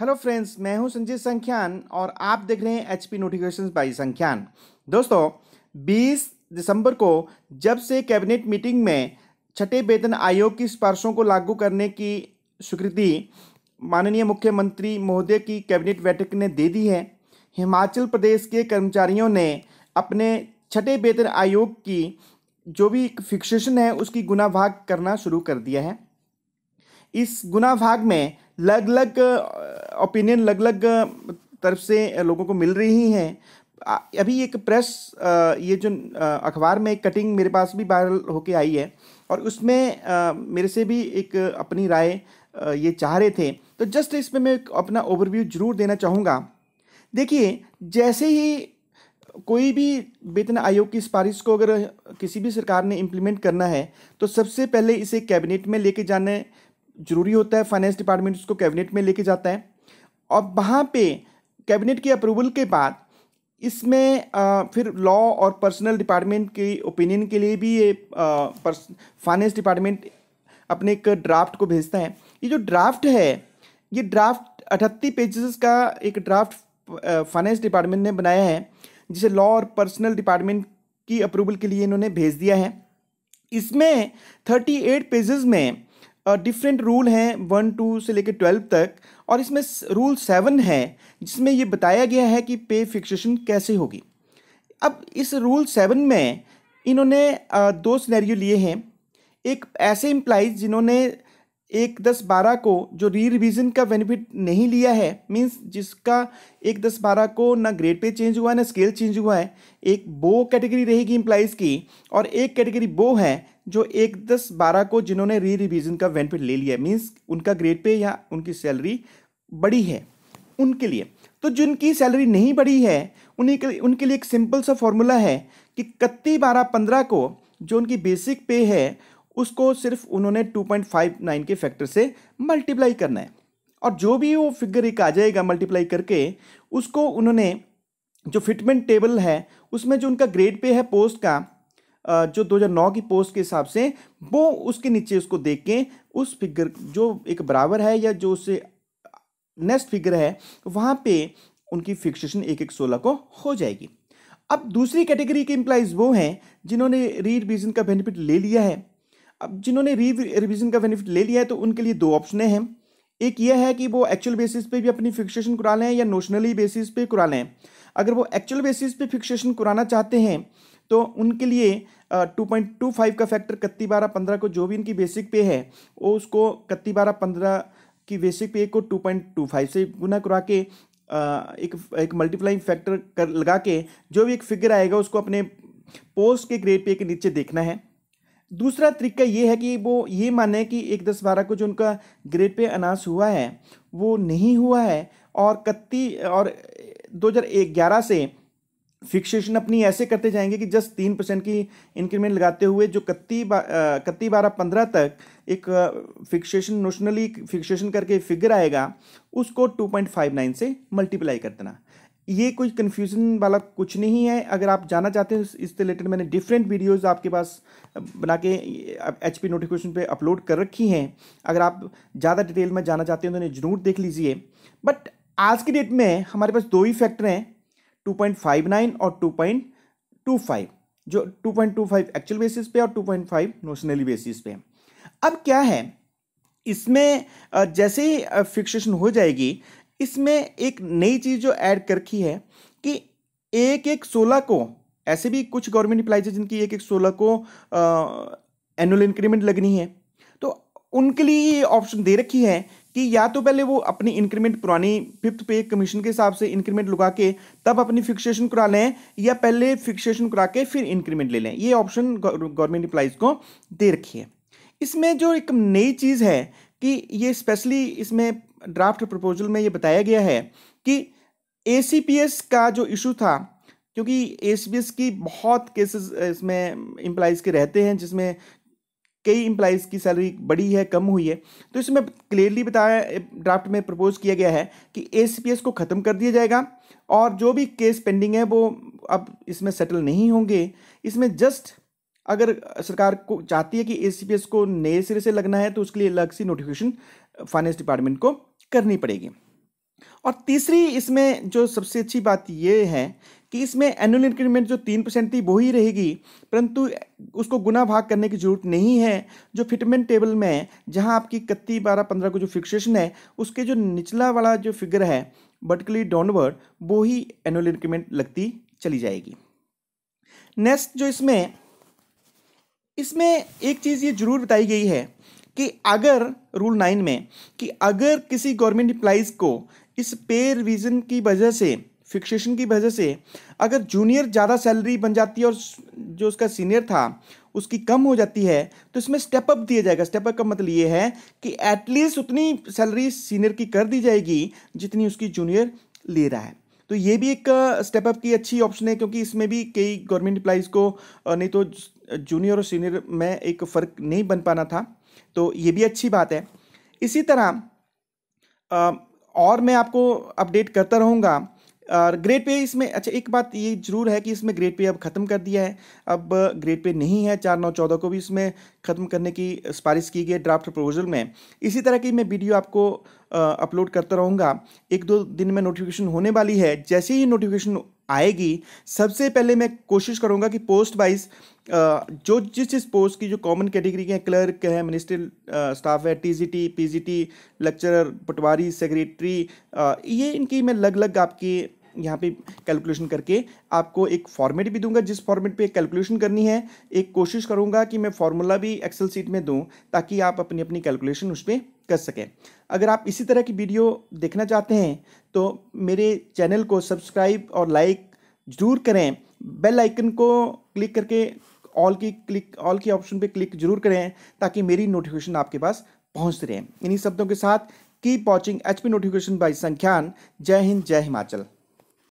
hello friends मैं हूं संजय संख्यान और आप देख रहे हैं एचपी नोटिफिकेशन बाई संख्यान दोस्तों 20 दिसंबर को जब से कैबिनेट मीटिंग में छठे वेतन आयोग की सिफारिशों को लागू करने की स्वीकृति माननीय मुख्यमंत्री महोदय की कैबिनेट बैठक ने दे दी है हिमाचल प्रदेश के कर्मचारियों ने अपने छठे वेतन आयोग की जो भी फिक्सेशन है उसकी गुना भाग करना शुरू कर दिया है इस गुना भाग में लग लग ओपिनियन अलग अलग तरफ से लोगों को मिल रही हैं अभी एक प्रेस ये जो अखबार में एक कटिंग मेरे पास भी वायरल होके आई है और उसमें मेरे से भी एक अपनी राय ये चाह रहे थे तो जस्ट इस पर मैं अपना ओवरव्यू जरूर देना चाहूँगा देखिए जैसे ही कोई भी वेतन आयोग की सिफारिश को अगर किसी भी सरकार ने इम्प्लीमेंट करना है तो सबसे पहले इसे कैबिनेट में लेके जाना ज़रूरी होता है फाइनेंस डिपार्टमेंट उसको कैबिनेट में लेके जाता है और वहाँ पे कैबिनेट के अप्रूवल के बाद इसमें फिर लॉ और पर्सनल डिपार्टमेंट की ओपिनियन के लिए भी ये फाइनेंस डिपार्टमेंट अपने एक ड्राफ्ट को भेजता है ये जो ड्राफ्ट है ये ड्राफ्ट अठत्ती पेजेस का एक ड्राफ्ट फाइनेंस डिपार्टमेंट ने बनाया है जिसे लॉ और पर्सनल डिपार्टमेंट की अप्रूवल के लिए इन्होंने भेज दिया है इसमें थर्टी एट पेजेस में डिफरेंट रूल हैं वन टू से लेकर ट्वेल्व तक और इसमें रूल सेवन है जिसमें ये बताया गया है कि पे फिक्सेशन कैसे होगी अब इस रूल सेवन में इन्होंने दो सिनेरियो लिए हैं एक ऐसे इम्प्लाइज जिन्होंने एक दस बारह को जो री रिविज़न का बेनिफिट नहीं लिया है मींस जिसका एक दस बारह को ना ग्रेड पे चेंज हुआ है ना स्केल चेंज हुआ है एक बो कैटेगरी रहेगी इम्प्लाइज़ की और एक कैटेगरी बो है जो एक दस बारह को जिन्होंने री रिविज़न का बेनिफिट ले लिया है मीन्स उनका ग्रेड पे या उनकी सैलरी बड़ी है उनके लिए तो जिनकी सैलरी नहीं बढ़ी है उन्हीं के उनके लिए एक सिंपल सा फॉर्मूला है कि इकत्ती बारह पंद्रह को जो उनकी बेसिक पे है उसको सिर्फ उन्होंने 2.59 के फैक्टर से मल्टीप्लाई करना है और जो भी वो फिगर एक आ जाएगा मल्टीप्लाई करके उसको उन्होंने जो फिटमेंट टेबल है उसमें जो उनका ग्रेड पे है पोस्ट का जो 2009 की पोस्ट के हिसाब से वो उसके नीचे उसको देख के उस फिगर जो एक बराबर है या जो उससे नेक्स्ट फिगर है वहाँ पे उनकी फिक्सेशन एक एक सोलह को हो जाएगी अब दूसरी कैटेगरी के एम्प्लॉयज़ वो हैं जिन्होंने री रिविज़न का बेनिफिट ले लिया है अब जिन्होंने री रिविज़न का बेनिफिट ले लिया है तो उनके लिए दो ऑप्शनें हैं एक यह है कि वो एक्चुअल बेसिस पे भी अपनी फिक्सेशन करा लें या नोशनली बेसिस पे करा लें अगर वो एक्चुअल बेसिस पे फिक्सेशन कराना चाहते हैं तो उनके लिए टू पॉइंट टू फाइव का फैक्टर कत्ती बारह पंद्रह को जो भी इनकी बेसिक पे है वो उसको कत्ती बारह पंद्रह की बेसिक पे को टू पॉइंट टू फाइव से गुना करा के एक एक मल्टीप्लाइंग फैक्टर कर लगा के जो भी एक फिगर आएगा उसको अपने पोस्ट के ग्रेड पे के नीचे देखना है दूसरा तरीका ये है कि वो ये माने कि एक दस बारह को जो उनका ग्रेड पे अनाज हुआ है वो नहीं हुआ है और कत्ती और दो हज़ार ग्यारह से फिक्सेशन अपनी ऐसे करते जाएंगे कि जस्ट तीन परसेंट की इंक्रीमेंट लगाते हुए जो कत्ती बा कत्ती बारह पंद्रह तक एक फिक्सेशन नोशनली फिक्सेशन करके फिगर आएगा उसको टू पॉइंट फाइव नाइन से मल्टीप्लाई कर देना ये कोई कन्फ्यूज़न वाला कुछ नहीं है अगर आप जाना चाहते हैं इससे रिलेटेड मैंने डिफरेंट वीडियोस आपके पास बना के एच पी नोटिफिकेशन पर अपलोड कर रखी हैं अगर आप ज़्यादा डिटेल में जाना चाहते हैं तो उन्हें ज़रूर देख लीजिए बट आज की डेट में हमारे पास दो ही फैक्टर हैं 2.59 और 2.25 जो 2.25 एक्चुअल बेसिस पे और 2.5 नोशनली बेसिस पे अब क्या है इसमें जैसे ही फिक्सेशन हो जाएगी इसमें एक नई चीज़ जो ऐड कर रखी है कि एक एक सोलह को ऐसे भी कुछ गवर्नमेंट इम्प्लाइज है जिनकी एक एक सोलह को एनुअल इंक्रीमेंट लगनी है तो उनके लिए ये ऑप्शन दे रखी है कि या तो पहले वो अपनी इंक्रीमेंट पुरानी फिफ्थ पे कमीशन के हिसाब से इंक्रीमेंट लगा के तब अपनी फिक्सेशन करा लें या पहले फिक्सेशन करा के फिर इंक्रीमेंट ले लें ये ऑप्शन गवर्नमेंट इंप्लाइज को दे रखी है इसमें जो एक नई चीज़ है कि ये स्पेशली इसमें ड्राफ्ट प्रपोजल में ये बताया गया है कि ए का जो इशू था क्योंकि ए की बहुत केसेस इसमें एम्प्लाइज़ के रहते हैं जिसमें कई एम्प्लाइज़ की सैलरी बड़ी है कम हुई है तो इसमें क्लियरली बताया ड्राफ्ट में प्रपोज किया गया है कि ए को ख़त्म कर दिया जाएगा और जो भी केस पेंडिंग है वो अब इसमें सेटल नहीं होंगे इसमें जस्ट अगर सरकार को चाहती है कि ए को नए सिरे से लगना है तो उसके लिए अलग सी नोटिफिकेशन फाइनेंस डिपार्टमेंट को करनी पड़ेगी और तीसरी इसमें जो सबसे अच्छी बात ये है कि इसमें एनुअल इंक्रीमेंट जो तीन परसेंट थी वो ही रहेगी परंतु उसको गुना भाग करने की ज़रूरत नहीं है जो फिटमेंट टेबल में जहां आपकी इकती बारह पंद्रह को जो फिक्सेशन है उसके जो निचला वाला जो फिगर है बटकली डाउनवर्ड वो ही एनुअल इंक्रीमेंट लगती चली जाएगी नेक्स्ट जो इसमें इसमें एक चीज़ ये जरूर बताई गई है कि अगर रूल नाइन में कि अगर किसी गवर्नमेंट इम्प्लाइज को इस पे रिविज़न की वजह से फिक्सेशन की वजह से अगर जूनियर ज़्यादा सैलरी बन जाती है और जो उसका सीनियर था उसकी कम हो जाती है तो इसमें स्टेप अप दिया जाएगा स्टेप अप का मतलब ये है कि एटलीस्ट उतनी सैलरी सीनियर की कर दी जाएगी जितनी उसकी जूनियर ले रहा है तो ये भी एक स्टेप अप की अच्छी ऑप्शन है क्योंकि इसमें भी कई गवर्नमेंट एम्प्लाइज़ को नहीं तो जूनियर और सीनियर में एक फ़र्क नहीं बन पाना था तो ये भी अच्छी बात है इसी तरह और मैं आपको अपडेट करता रहूँगा और ग्रेड पे इसमें अच्छा एक बात ये जरूर है कि इसमें ग्रेड पे अब ख़त्म कर दिया है अब ग्रेड पे नहीं है चार नौ चौदह को भी इसमें ख़त्म करने की सिफारिश की गई ड्राफ्ट प्रपोजल में इसी तरह की मैं वीडियो आपको अपलोड करता रहूँगा एक दो दिन में नोटिफिकेशन होने वाली है जैसे ही नोटिफिकेशन आएगी सबसे पहले मैं कोशिश करूँगा कि पोस्ट वाइज जो जिस जिस पोस्ट की जो कॉमन कैटेगरी के हैं क्लर्क है मिनिस्टर स्टाफ है TGT PGT lecturer patwari secretary ये इनकी मैं अलग अलग आपकी यहाँ पे कैलकुलेशन करके आपको एक फॉर्मेट भी दूंगा जिस फॉर्मेट पे कैलकुलेशन करनी है एक कोशिश करूँगा कि मैं फार्मूला भी एक्सेल सीट में दूँ ताकि आप अपनी अपनी कैलकुलेशन उस पर कर सकें अगर आप इसी तरह की वीडियो देखना चाहते हैं तो मेरे चैनल को सब्सक्राइब और लाइक ज़रूर करें बेल आइकन को क्लिक करके ऑल की क्लिक ऑल की ऑप्शन पे क्लिक जरूर करें ताकि मेरी नोटिफिकेशन आपके पास पहुंच रहे इन्हीं शब्दों के साथ keep watching H P notification by संख्यान जय हिंद जय हिमाचल